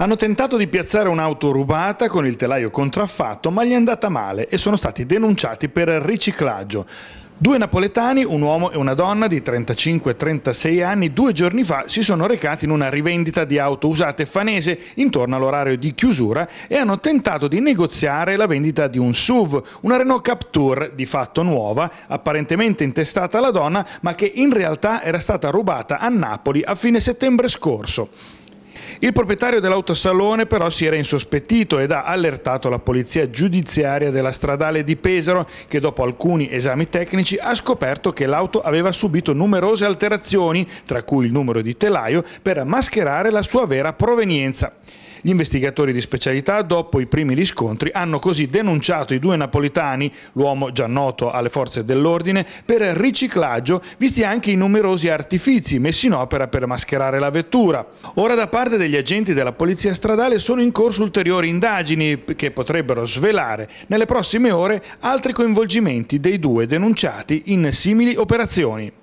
Hanno tentato di piazzare un'auto rubata con il telaio contraffatto, ma gli è andata male e sono stati denunciati per riciclaggio. Due napoletani, un uomo e una donna di 35 e 36 anni, due giorni fa si sono recati in una rivendita di auto usate fanese intorno all'orario di chiusura e hanno tentato di negoziare la vendita di un SUV, una Renault Capture di fatto nuova, apparentemente intestata alla donna, ma che in realtà era stata rubata a Napoli a fine settembre scorso. Il proprietario dell'autosalone però si era insospettito ed ha allertato la polizia giudiziaria della stradale di Pesaro che dopo alcuni esami tecnici ha scoperto che l'auto aveva subito numerose alterazioni, tra cui il numero di telaio, per mascherare la sua vera provenienza. Gli investigatori di specialità, dopo i primi riscontri, hanno così denunciato i due napolitani, l'uomo già noto alle forze dell'ordine, per riciclaggio, visti anche i numerosi artifici messi in opera per mascherare la vettura. Ora da parte degli agenti della polizia stradale sono in corso ulteriori indagini che potrebbero svelare nelle prossime ore altri coinvolgimenti dei due denunciati in simili operazioni.